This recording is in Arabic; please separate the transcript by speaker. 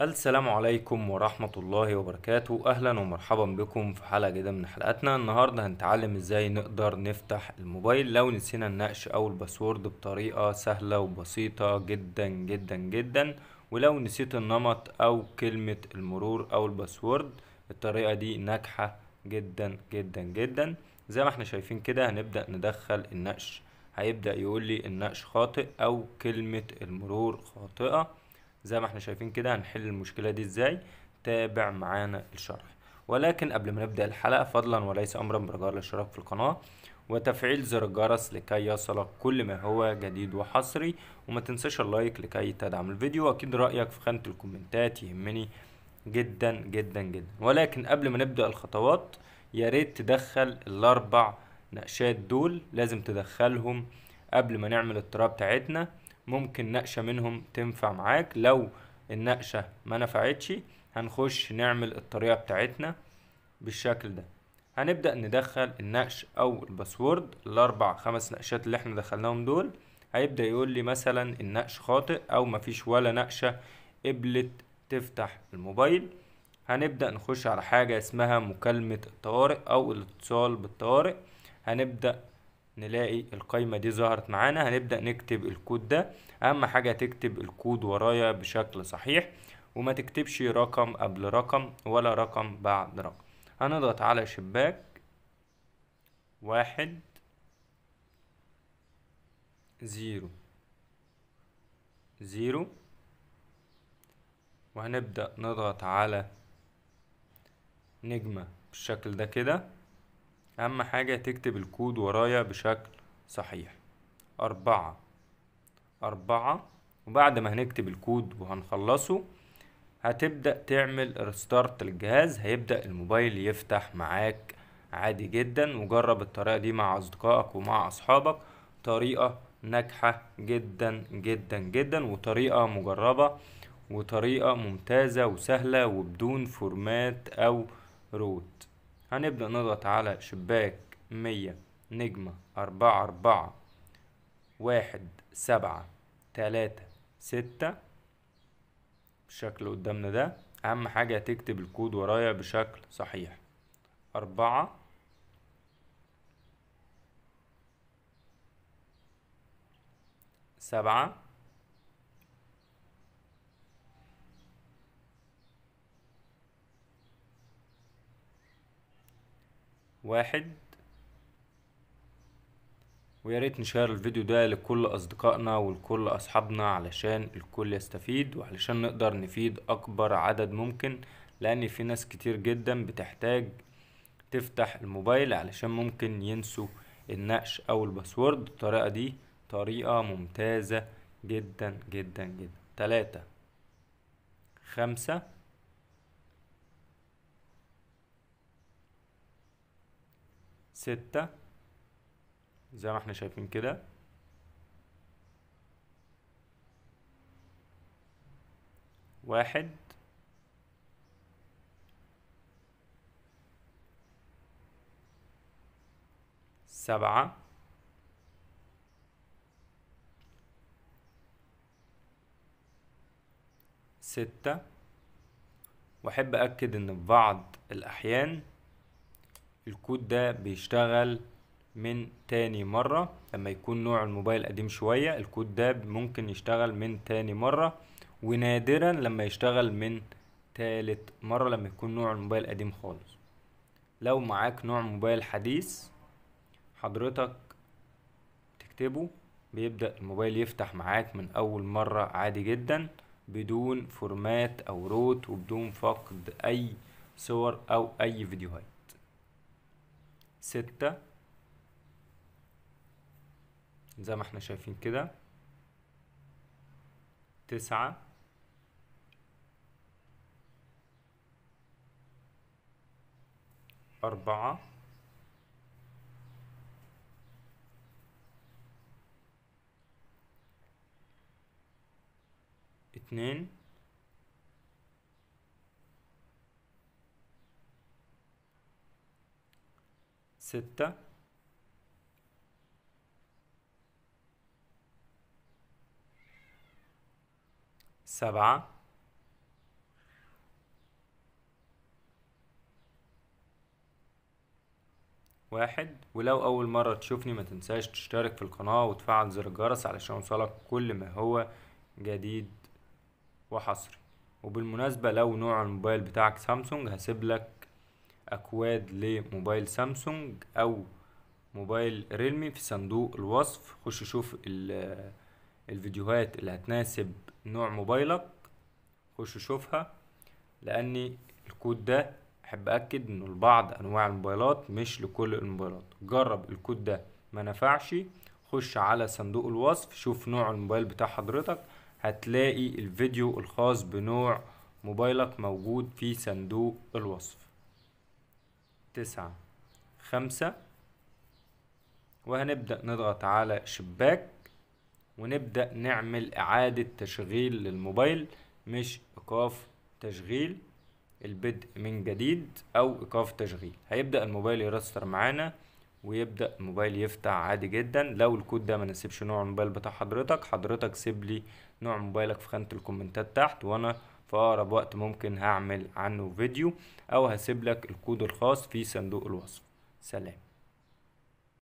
Speaker 1: السلام عليكم ورحمة الله وبركاته أهلا ومرحبا بكم في حلقة جديدة من حلقاتنا النهاردة هنتعلم ازاي نقدر نفتح الموبايل لو نسينا النقش أو الباسورد بطريقة سهلة وبسيطة جدا جدا جدا ولو نسيت النمط أو كلمة المرور أو الباسورد الطريقة دي ناجحة جدا جدا جدا زي ما احنا شايفين كده هنبدأ ندخل النقش هيبدأ يقول لي النقش خاطئ أو كلمة المرور خاطئة زي ما احنا شايفين كده هنحل المشكلة دي ازاي تابع معانا الشرح ولكن قبل ما نبدأ الحلقة فضلا وليس أمرا برجاء الاشتراك في القناة وتفعيل زر الجرس لكي يصلك كل ما هو جديد وحصري وما تنساش اللايك لكي تدعم الفيديو واكيد رأيك في خانة الكومنتات يهمني جدا جدا جدا ولكن قبل ما نبدأ الخطوات يا ريت تدخل الأربع نقشات دول لازم تدخلهم قبل ما نعمل التراب بتاعتنا ممكن نقشه منهم تنفع معاك لو النقشه ما نفعتش هنخش نعمل الطريقه بتاعتنا بالشكل ده هنبدا ندخل النقش او الباسورد الاربع خمس نقشات اللي احنا دخلناهم دول هيبدا يقول لي مثلا النقش خاطئ او مفيش ولا نقشه قبلت تفتح الموبايل هنبدأ نخش على حاجة اسمها مكالمة الطوارئ أو الاتصال بالطوارئ هنبدأ نلاقي القايمة دي ظهرت معانا هنبدأ نكتب الكود ده أهم حاجة تكتب الكود ورايا بشكل صحيح وما تكتبش رقم قبل رقم ولا رقم بعد رقم هنضغط على شباك واحد زيرو زيرو وهنبدأ نضغط على نجمة بالشكل ده كده أهم حاجة تكتب الكود ورايا بشكل صحيح أربعة أربعة وبعد ما هنكتب الكود وهنخلصه هتبدأ تعمل ريستارت للجهاز هيبدأ الموبايل يفتح معاك عادي جدا وجرب الطريقة دي مع أصدقائك ومع أصحابك طريقة ناجحة جدا جدا جدا وطريقة مجربة وطريقة ممتازة وسهلة وبدون فورمات أو روت هنبدأ نضغط على شباك مية نجمة أربعة أربعة واحد سبعة تلاتة ستة بالشكل قدامنا ده أهم حاجة تكتب الكود ورايا بشكل صحيح أربعة سبعة واحد ويا ريت نشير الفيديو ده لكل اصدقائنا ولكل اصحابنا علشان الكل يستفيد وعلشان نقدر نفيد اكبر عدد ممكن لان في ناس كتير جدا بتحتاج تفتح الموبايل علشان ممكن ينسوا النقش او الباسورد الطريقة دي طريقة ممتازة جدا جدا جدا تلاتة خمسة ستة زي ما احنا شايفين كده واحد سبعة ستة وأحب أكد إن في بعض الأحيان الكود ده بيشتغل من تاني مرة لما يكون نوع الموبايل قديم شوية الكود ده ممكن يشتغل من تاني مرة ونادرا لما يشتغل من تالت مرة لما يكون نوع الموبايل قديم خالص لو معاك نوع موبايل حديث حضرتك تكتبه بيبدأ الموبايل يفتح معاك من أول مرة عادي جدا بدون فورمات أو روت وبدون فقد أي صور أو أي فيديوهات ستة زي ما احنا شايفين كده تسعة أربعة اتنين ستة سبعة واحد ولو أول مرة تشوفني ما تنساش تشترك في القناة وتفعل زر الجرس علشان يوصلك كل ما هو جديد وحصري وبالمناسبة لو نوع الموبايل بتاعك سامسونج هسيب لك أكواد لموبايل سامسونج أو موبايل ريلمي في صندوق الوصف خش شوف الفيديوهات اللي هتناسب نوع موبايلك خش شوفها لاني الكود ده أحب أكد إنه لبعض أنواع الموبايلات مش لكل الموبايلات جرب الكود ده ما نفعش خش على صندوق الوصف شوف نوع الموبايل بتاع حضرتك هتلاقي الفيديو الخاص بنوع موبايلك موجود في صندوق الوصف تسعة خمسة وهنبدأ نضغط على شباك ونبدأ نعمل إعادة تشغيل للموبايل مش إيقاف تشغيل البدء من جديد أو إيقاف تشغيل هيبدأ الموبايل يرستر معانا ويبدأ الموبايل يفتح عادي جدا لو الكود ده ما نسيبش نوع الموبايل بتاع حضرتك حضرتك سيب لي نوع موبايلك في خانة الكومنتات تحت وأنا في اقرب وقت ممكن هعمل عنه فيديو او هسيب لك الكود الخاص في صندوق الوصف سلام